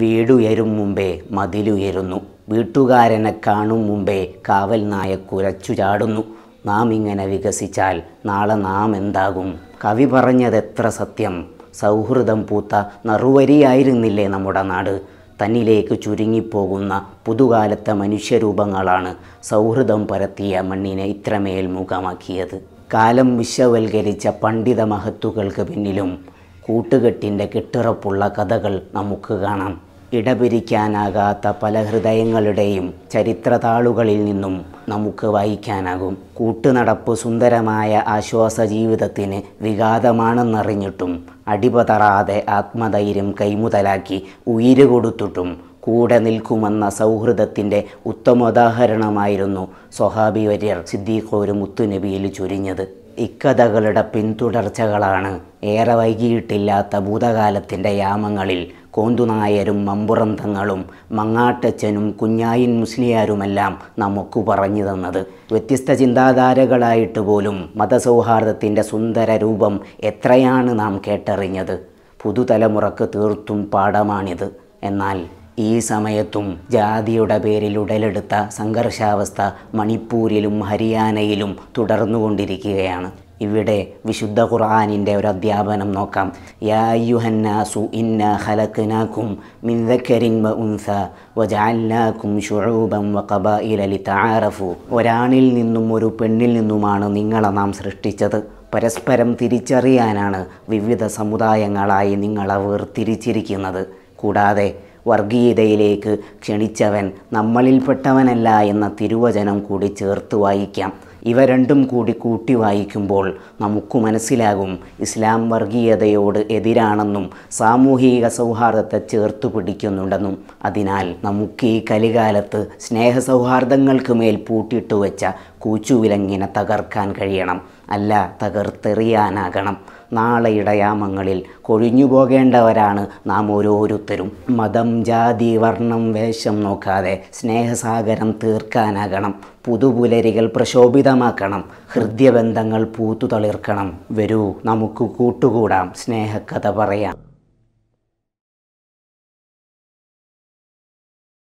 വീടുയരും മുമ്പേ മതിലുയരുന്നു വീട്ടുകാരനെ കാണും മുമ്പേ കാവൽ നായ കുരച്ചു ചാടുന്നു നാം ഇങ്ങനെ വികസിച്ചാൽ നാളെ നാം എന്താകും കവി പറഞ്ഞത് എത്ര സത്യം സൗഹൃദം പൂത്ത നറുവരിയായിരുന്നില്ലേ നമ്മുടെ നാട് തന്നിലേക്ക് ചുരുങ്ങിപ്പോകുന്ന പുതുകാലത്തെ മനുഷ്യരൂപങ്ങളാണ് സൗഹൃദം പരത്തിയ മണ്ണിനെ ഇത്രമേൽ മുഖമാക്കിയത് കാലം വിശ്വവൽക്കരിച്ച പണ്ഡിത മഹത്തുകൾക്ക് പിന്നിലും കൂട്ടുകെട്ടിൻ്റെ കെട്ടുറപ്പുള്ള കഥകൾ നമുക്ക് കാണാം ഇടപിരിക്കാനാകാത്ത പല ഹൃദയങ്ങളുടെയും ചരിത്രതാളുകളിൽ നിന്നും നമുക്ക് വായിക്കാനാകും കൂട്ടുനടപ്പ് സുന്ദരമായ ആശ്വാസ ജീവിതത്തിന് വിഘാതമാണെന്നറിഞ്ഞിട്ടും അടിപതറാതെ ആത്മധൈര്യം കൈമുതലാക്കി ഉയിര് കൊടുത്തിട്ടും കൂടെ നിൽക്കുമെന്ന സൗഹൃദത്തിൻ്റെ ഉത്തമോദാഹരണമായിരുന്നു സ്വഹാബി വര്യർ സിദ്ദീഖോര് മുത്തുനബിയിൽ ചുരിഞ്ഞത് ഇക്കഥകളുടെ പിന്തുടർച്ചകളാണ് ഏറെ വൈകിയിട്ടില്ലാത്ത ഭൂതകാലത്തിൻ്റെ യാമങ്ങളിൽ കോന്തുനായരും മമ്പുറന്തങ്ങളും മങ്ങാട്ടച്ചനും കുഞ്ഞായിൻ മുസ്ലിയാരുമെല്ലാം നമുക്ക് പറഞ്ഞു തന്നത് വ്യത്യസ്ത ചിന്താധാരകളായിട്ട് പോലും മതസൗഹാർദ്ദത്തിൻ്റെ സുന്ദര രൂപം എത്രയാണ് നാം കേട്ടറിഞ്ഞത് പുതുതലമുറക്ക് തീർത്തും പാഠമാണിത് എന്നാൽ ഈ സമയത്തും ജാതിയുടെ പേരിൽ ഉടലെടുത്ത സംഘർഷാവസ്ഥ മണിപ്പൂരിലും ഹരിയാനയിലും തുടർന്നുകൊണ്ടിരിക്കുകയാണ് ഇവിടെ വിശുദ്ധ ഖുർആാനിൻ്റെ ഒരു അധ്യാപനം നോക്കാം യായുഹന്നാസു ഇന്ന ഹലക്കിനാക്കും മിന്തക്കരിൻ ഉൻസ വജാലാക്കും ഷുഴൂബം വഖബ ഇലലി താറഫു ഒരാണിൽ നിന്നും ഒരു പെണ്ണിൽ നിന്നുമാണ് നിങ്ങളെ നാം സൃഷ്ടിച്ചത് പരസ്പരം തിരിച്ചറിയാനാണ് വിവിധ സമുദായങ്ങളായി നിങ്ങളെ വേർതിരിച്ചിരിക്കുന്നത് കൂടാതെ വർഗീയതയിലേക്ക് ക്ഷണിച്ചവൻ നമ്മളിൽപ്പെട്ടവനല്ല എന്ന തിരുവചനം കൂടി ചേർത്ത് വായിക്കാം ഇവ രണ്ടും കൂടി കൂട്ടി വായിക്കുമ്പോൾ നമുക്ക് മനസ്സിലാകും ഇസ്ലാം വർഗീയതയോട് എതിരാണെന്നും സാമൂഹിക സൗഹാർദ്ദത്തെ ചേർത്ത് പിടിക്കുന്നുണ്ടെന്നും അതിനാൽ നമുക്ക് ഈ കലികാലത്ത് സ്നേഹസൗഹാർദ്ദങ്ങൾക്ക് മേൽ പൂട്ടിയിട്ടു വെച്ച കൂച്ചുവിലങ്ങിനെ തകർക്കാൻ കഴിയണം അല്ല തകർത്തെറിയാനാകണം നാളെ ഇടയാമങ്ങളിൽ കൊഴിഞ്ഞു പോകേണ്ടവരാണ് നാം ഓരോരുത്തരും മതം ജാതി വർണ്ണം വേഷം നോക്കാതെ സ്നേഹസാഗരം തീർക്കാനാകണം പുതുപുലരികൾ പ്രശോഭിതമാക്കണം ഹൃദ്യബന്ധങ്ങൾ പൂത്തുതളിർക്കണം വരൂ നമുക്ക് കൂട്ടുകൂടാം സ്നേഹക്കഥ പറയാം